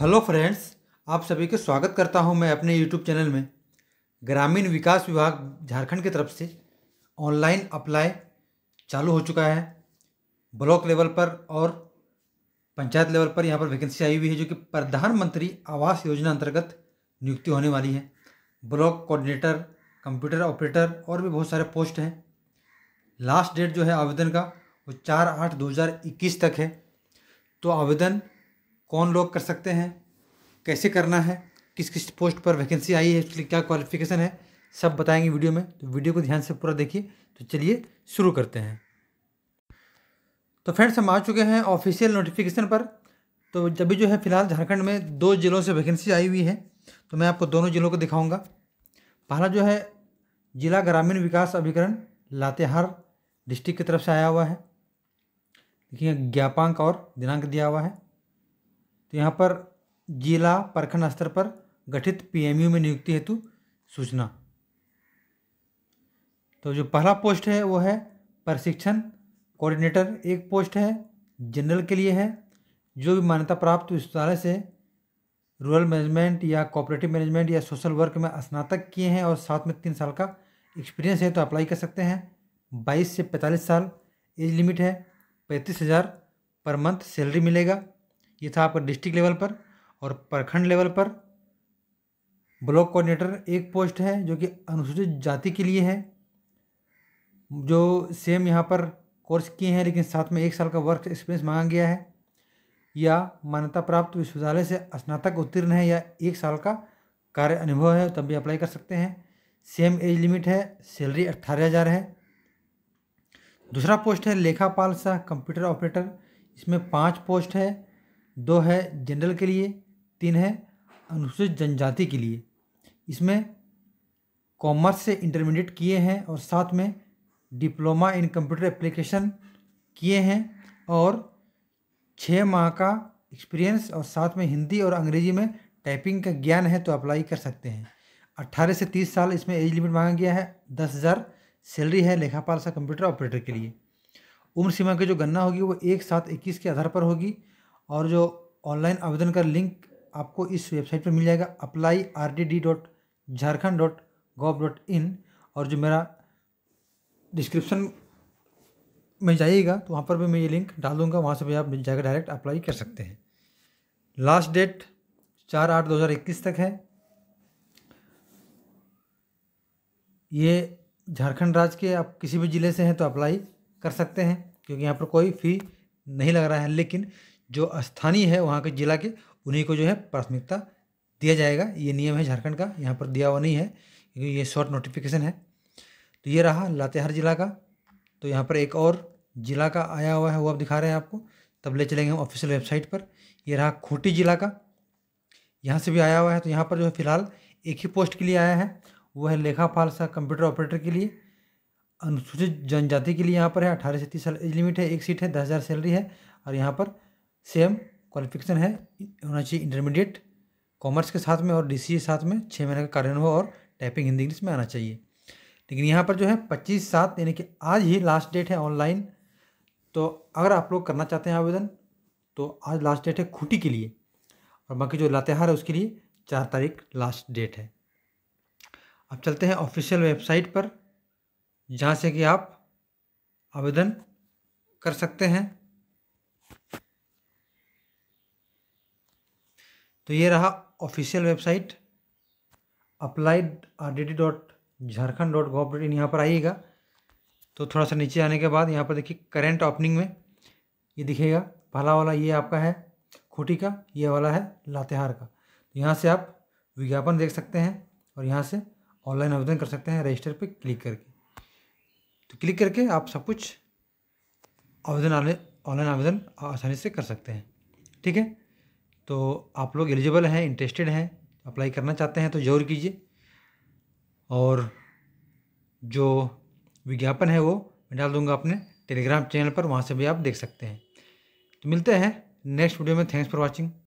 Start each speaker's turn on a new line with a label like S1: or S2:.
S1: hello friends आप सभी के स्वागत करता हूं मैं अपने यूट्यूब चैनल में ग्रामीण विकास विभाग झारखंड की तरफ से ऑनलाइन अप्लाई चालू हो चुका है ब्लॉक लेवल पर और पंचायत लेवल पर यहां पर वैकेंसी आई हुई है जो कि प्रधानमंत्री आवास योजना अंतर्गत नियुक्ति होने वाली है ब्लॉक कोऑर्डिनेटर कंप्यूटर ऑपरेटर और भी बहुत सारे पोस्ट हैं लास्ट डेट जो है आवेदन का वो चार आठ दो हज़ार इक्कीस तक है तो आवेदन कौन लोग कर सकते हैं कैसे करना है किस किस पोस्ट पर वैकेंसी आई है इसके क्या क्वालिफिकेशन है सब बताएंगे वीडियो में तो वीडियो को ध्यान से पूरा देखिए तो चलिए शुरू करते हैं तो फ्रेंड्स हम आ चुके हैं ऑफिशियल नोटिफिकेशन पर तो जब भी जो है फिलहाल झारखंड में दो ज़िलों से वैकेंसी आई हुई है तो मैं आपको दोनों ज़िलों को दिखाऊंगा पहला जो है जिला ग्रामीण विकास अभिकरण लातेहार डिस्ट्रिक्ट की तरफ से आया हुआ है देखिए ज्ञापांक और दिनांक दिया हुआ है तो यहाँ पर जिला प्रखंड स्तर पर गठित पीएमयू में नियुक्ति हेतु सूचना तो जो पहला पोस्ट है वो है प्रशिक्षण कोऑर्डिनेटर एक पोस्ट है जनरल के लिए है जो भी मान्यता प्राप्त विश्वविद्यालय से रूरल मैनेजमेंट या कोऑपरेटिव मैनेजमेंट या सोशल वर्क में स्नातक किए हैं और साथ में तीन साल का एक्सपीरियंस है तो अप्लाई कर सकते हैं बाईस से पैंतालीस साल एज लिमिट है पैंतीस हज़ार पर मंथ सैलरी मिलेगा ये था आपका डिस्ट्रिक्ट लेवल पर और प्रखंड लेवल पर ब्लॉक कोऑर्डिनेटर एक पोस्ट है जो कि अनुसूचित जाति के लिए है जो सेम यहाँ पर कोर्स किए हैं लेकिन साथ में एक साल का वर्क एक्सपीरियंस मांगा गया है या मान्यता प्राप्त विश्वविद्यालय से स्नातक उत्तीर्ण है या एक साल का कार्य अनुभव है तब भी अप्लाई कर सकते हैं सेम एज लिमिट है सैलरी अट्ठारह हज़ार है दूसरा पोस्ट है लेखापाल सह कंप्यूटर ऑपरेटर इसमें पाँच पोस्ट है दो है जनरल के लिए तीन है अनुसूचित जनजाति के लिए इसमें कॉमर्स से इंटरमीडिएट किए हैं और साथ में डिप्लोमा इन कंप्यूटर एप्लीकेशन किए हैं और छः माह का एक्सपीरियंस और साथ में हिंदी और अंग्रेजी में टाइपिंग का ज्ञान है तो अप्लाई कर सकते हैं अट्ठारह से तीस साल इसमें एज लिमिट मांगा गया है दस हज़ार सैलरी है लेखापाल सा कंप्यूटर ऑपरेटर के लिए उम्र सीमा की जो गणना होगी वो एक साथ इक्कीस के आधार पर होगी और जो ऑनलाइन आवेदन का लिंक आपको इस वेबसाइट पर मिल जाएगा apply R D D dot Jharkhand dot gov dot in और जो मेरा डिस्क्रिप्शन में जाइएगा तो वहाँ पर भी मैं ये लिंक डाल दूँगा वहाँ से भी आप मिल जाएगा डायरेक्ट अप्लाई कर सकते हैं लास्ट डेट चार आठ दो हज़ार इक्कीस तक है ये झारखंड राज्य के आप किसी भी ज़िले से हैं तो अप्लाई कर सकते हैं क्योंकि यहाँ पर कोई फ़ी नहीं लग रहा है लेकिन जो स्थानीय है वहाँ के जिला के उन्हीं को जो है प्राथमिकता दिया जाएगा ये नियम है झारखंड का यहाँ पर दिया हुआ नहीं है क्योंकि ये शॉर्ट नोटिफिकेशन है तो ये रहा लातेहार ज़िला का तो यहाँ पर एक और ज़िला का आया हुआ है वो आप दिखा रहे हैं आपको तब ले चलेंगे हम ऑफिशियल वेबसाइट पर ये रहा खूंटी ज़िला का यहाँ से भी आया हुआ है तो यहाँ पर जो है फिलहाल एक ही पोस्ट के लिए आया है वो है लेखापाल सा कंप्यूटर ऑपरेटर के लिए अनुसूचित जनजाति के लिए यहाँ पर है अठारह से तीस साल एज लिमिट है एक सीट है दस हज़ार सैलरी है और यहाँ पर सेम क्वालिफिकेशन है होना चाहिए इंटरमीडिएट कॉमर्स के साथ में और डी के e साथ में छः महीने का कार्यानुभव और टाइपिंग हिंदी इंग्लिश में आना चाहिए लेकिन यहाँ पर जो है पच्चीस सात यानी कि आज ही लास्ट डेट है ऑनलाइन तो अगर आप लोग करना चाहते हैं आवेदन तो आज लास्ट डेट है खूटी के लिए और बाकी जो लातेहार है उसके लिए चार तारीख लास्ट डेट है अब चलते हैं ऑफिशियल वेबसाइट पर जहाँ से कि आप आवेदन कर सकते हैं तो ये रहा official website applied R D D dot Jharkhand dot gov dot in यहाँ पर आइएगा तो थोड़ा सा नीचे आने के बाद यहाँ पर देखिए करेंट ओपनिंग में ये दिखेगा पहला वाला ये आपका है खूटी का ये वाला है लातेहार का तो यहाँ से आप विज्ञापन देख सकते हैं और यहाँ से ऑनलाइन आवेदन कर सकते हैं रजिस्टर पे क्लिक करके तो क्लिक करके आप सब कुछ आवेदन ऑनलाइन आवेदन आसानी से कर सकते हैं ठीक है तो आप लोग एलिजिबल हैं इंटरेस्टेड हैं अप्लाई करना चाहते हैं तो ज़रूर कीजिए और जो विज्ञापन है वो मैं डाल दूँगा अपने टेलीग्राम चैनल पर वहाँ से भी आप देख सकते हैं तो मिलते हैं नेक्स्ट वीडियो में थैंक्स फॉर वॉचिंग